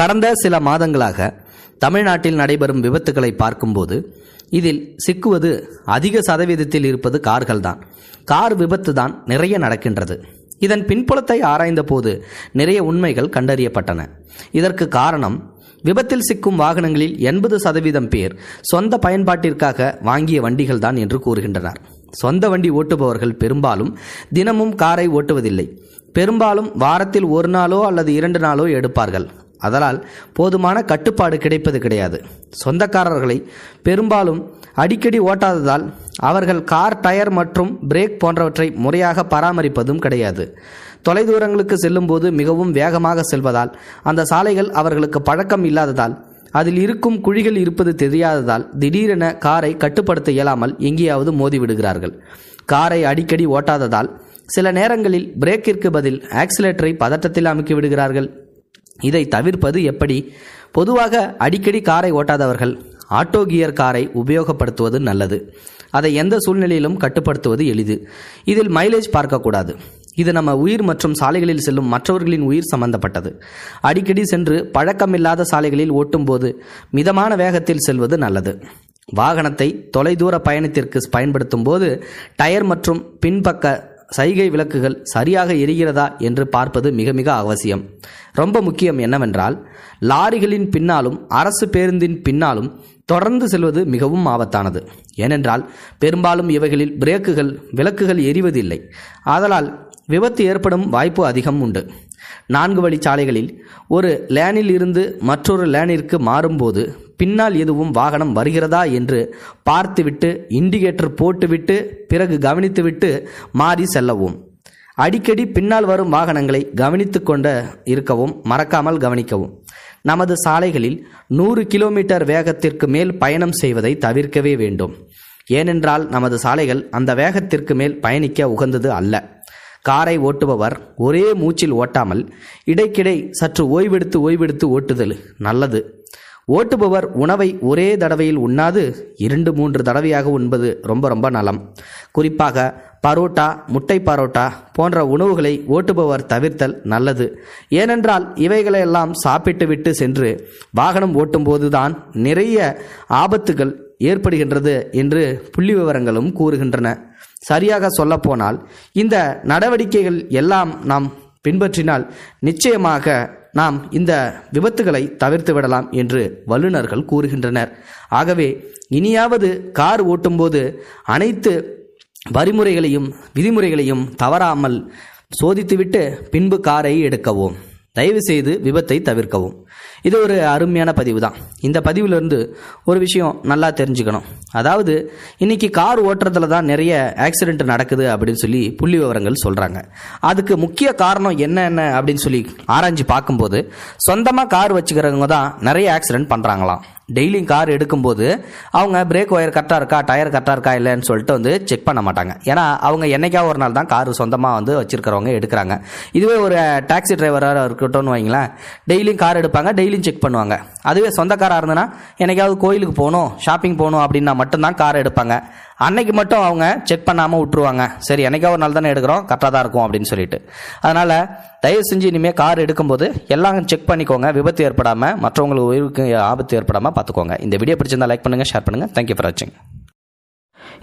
கடந்த சில மாதங்களாக தமிழ்நாட்டில் நடைபெறும் விபத்துக்களை பார்க்கும்போது இதில் சிக்குவது அதிக சதவீதத்தில் இருப்பது கார்கள்தான் கார் விபத்து தான் நிறைய நடக்கின்றது இதன் பின்புலத்தை ஆராய்ந்தபோது நிறைய உண்மைகள் கண்டறியப்பட்டன இதற்கு காரணம் விபத்தில் சிக்கும் வாகனங்களில் எண்பது சதவீதம் பேர் சொந்த பயன்பாட்டிற்காக வாங்கிய வண்டிகள் தான் என்று கூறுகின்றனர் சொந்த வண்டி ஓட்டுபவர்கள் பெரும்பாலும் தினமும் காரை ஓட்டுவதில்லை பெரும்பாலும் வாரத்தில் ஒரு நாளோ அல்லது இரண்டு நாளோ எடுப்பார்கள் அதனால் போதுமான கட்டுப்பாடு கிடைப்பது கிடையாது சொந்தக்காரர்களை பெரும்பாலும் அடிக்கடி ஓட்டாததால் அவர்கள் கார் டயர் மற்றும் பிரேக் போன்றவற்றை முறையாக பராமரிப்பதும் கிடையாது தொலைதூரங்களுக்கு செல்லும்போது மிகவும் வேகமாக செல்வதால் அந்த சாலைகள் அவர்களுக்கு பழக்கம் இல்லாததால் அதில் இருக்கும் குழிகள் இருப்பது தெரியாததால் திடீரென காரை கட்டுப்படுத்த இயலாமல் எங்கேயாவது மோதிவிடுகிறார்கள் காரை அடிக்கடி ஓட்டாததால் சில நேரங்களில் பிரேக்கிற்கு பதில் ஆக்சிலேட்டரை பதட்டத்தில் அமுக்கி விடுகிறார்கள் இதை தவிர்ப்பது எப்படி பொதுவாக அடிக்கடி காரை ஓட்டாதவர்கள் ஆட்டோ கியர் காரை உபயோகப்படுத்துவது நல்லது அதை எந்த சூழ்நிலையிலும் கட்டுப்படுத்துவது எளிது இதில் மைலேஜ் பார்க்கக்கூடாது இது நம்ம உயிர் மற்றும் சாலைகளில் செல்லும் மற்றவர்களின் உயிர் சம்பந்தப்பட்டது அடிக்கடி சென்று பழக்கமில்லாத சாலைகளில் ஓட்டும்போது மிதமான வேகத்தில் செல்வது நல்லது வாகனத்தை தொலைதூர பயணத்திற்கு பயன்படுத்தும் போது டயர் மற்றும் பின்பக்க சைகை விளக்குகள் சரியாக எரிகிறதா என்று பார்ப்பது மிக மிக அவசியம் ரொம்ப முக்கியம் என்னவென்றால் லாரிகளின் பின்னாலும் அரசு பேருந்தின் பின்னாலும் தொடர்ந்து செல்வது மிகவும் ஆபத்தானது ஏனென்றால் பெரும்பாலும் இவைகளில் பிரேக்குகள் விளக்குகள் எரிவதில்லை ஆதலால் விபத்து ஏற்படும் வாய்ப்பு அதிகம் உண்டு நான்கு வழி சாலைகளில் ஒரு லேனில் இருந்து மற்றொரு லேனிற்கு மாறும்போது பின்னால் எதுவும் வாகனம் வருகிறதா என்று பார்த்துவிட்டு இண்டிகேட்டர் போட்டுவிட்டு பிறகு கவனித்துவிட்டு மாறி செல்லவும் அடிக்கடி பின்னால் வரும் வாகனங்களை கவனித்து கொண்ட இருக்கவும் மறக்காமல் கவனிக்கவும் நமது சாலைகளில் நூறு கிலோமீட்டர் வேகத்திற்கு மேல் பயணம் செய்வதை தவிர்க்கவே வேண்டும் ஏனென்றால் நமது சாலைகள் அந்த வேகத்திற்கு மேல் பயணிக்க உகந்தது அல்ல காரை ஓட்டுபவர் ஒரே மூச்சில் ஓட்டாமல் இடைக்கிடை சற்று ஓய்வெடுத்து ஓய்வெடுத்து ஓட்டுதல் நல்லது ஓட்டுபவர் உணவை ஒரே தடவையில் உண்ணாது இரண்டு மூன்று தடவையாக உண்பது ரொம்ப ரொம்ப நலம் குறிப்பாக பரோட்டா முட்டை பரோட்டா போன்ற உணவுகளை ஓட்டுபவர் தவிர்த்தல் நல்லது ஏனென்றால் இவைகளையெல்லாம் சாப்பிட்டுவிட்டு சென்று வாகனம் ஓட்டும்போதுதான் நிறைய ஆபத்துகள் ஏற்படுகின்றது என்று புள்ளி விவரங்களும் கூறுகின்றன சரியாக சொல்லப்போனால் இந்த நடவடிக்கைகள் எல்லாம் நாம் பின்பற்றினால் நிச்சயமாக நாம் இந்த விபத்துகளை தவிர்த்து விடலாம் என்று வல்லுநர்கள் கூறுகின்றனர் ஆகவே இனியாவது கார் ஓட்டும்போது அனைத்து வரிமுறைகளையும் விதிமுறைகளையும் தவறாமல் சோதித்துவிட்டு பின்பு காரை எடுக்கவும் தயவு செய்து விபத்தை தவிர்க்கவும் இது ஒரு அருமையான பதிவு தான் இந்த பதிவிலிருந்து ஒரு விஷயம் நல்லா தெரிஞ்சுக்கணும் அதாவது இன்னைக்கு கார் ஓட்டுறதுல தான் நிறைய ஆக்சிடென்ட் நடக்குது அப்படின்னு சொல்லி புள்ளி விவரங்கள் சொல்கிறாங்க அதுக்கு முக்கிய காரணம் என்னென்ன அப்படின்னு சொல்லி ஆராய்ஞ்சு பார்க்கும்போது சொந்தமாக கார் வச்சுக்கிறவங்க தான் நிறைய ஆக்சிடென்ட் பண்ணுறாங்களாம் டெய்லியும் கார் எடுக்கும்போது அவங்க பிரேக் ஒயர் கரெக்டாக இருக்கா டயர் கரெக்டாக இருக்கா இல்லைன்னு சொல்லிட்டு வந்து செக் பண்ண மாட்டாங்க ஏன்னா அவங்க என்றைக்காவது ஒரு நாள் தான் கார் சொந்தமாக வந்து வச்சுருக்கிறவங்க எடுக்கிறாங்க இதுவே ஒரு டாக்ஸி டிரைவராக இருக்கட்டும்னு வைங்களேன் டெய்லியும் கார் எடுப்பாங்க டெய்லியும் செக் பண்ணுவாங்க அதுவே சொந்தக்காராக இருந்ததுன்னா என்னைக்காவது கோயிலுக்கு போகணும் ஷாப்பிங் போகணும் அப்படின்னா மட்டும்தான் காரை எடுப்பாங்க அன்னைக்கு மட்டும் அவங்க செக் பண்ணாமல் விட்டுருவாங்க சரி என்னைக்காவது ஒரு நாள் தானே எடுக்கிறோம் கரெக்டாக தான் இருக்கும் அப்படின்னு சொல்லிட்டு அதனால் தயவு செஞ்சு இனிமேல் கார் எடுக்கும்போது எல்லாம் செக் பண்ணிக்கோங்க விபத்து ஏற்படாமல் மற்றவங்களுக்கு உயிருக்கு ஆபத்து ஏற்படாமல் பார்த்துக்கோங்க இந்த வீடியோ பிடிச்சிருந்தா லைக் பண்ணுங்கள் ஷேர் பண்ணுங்கள் தேங்க்யூ ஃபார் வாட்சிங்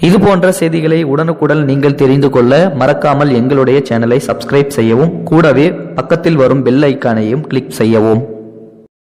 இது போன்ற செய்திகளை உடனுக்குடன் நீங்கள் தெரிந்து கொள்ள மறக்காமல் எங்களுடைய சேனலை சப்ஸ்கிரைப் செய்யவும் கூடவே பக்கத்தில் வரும் பெல் ஐக்கானையும் கிளிக் செய்யவும்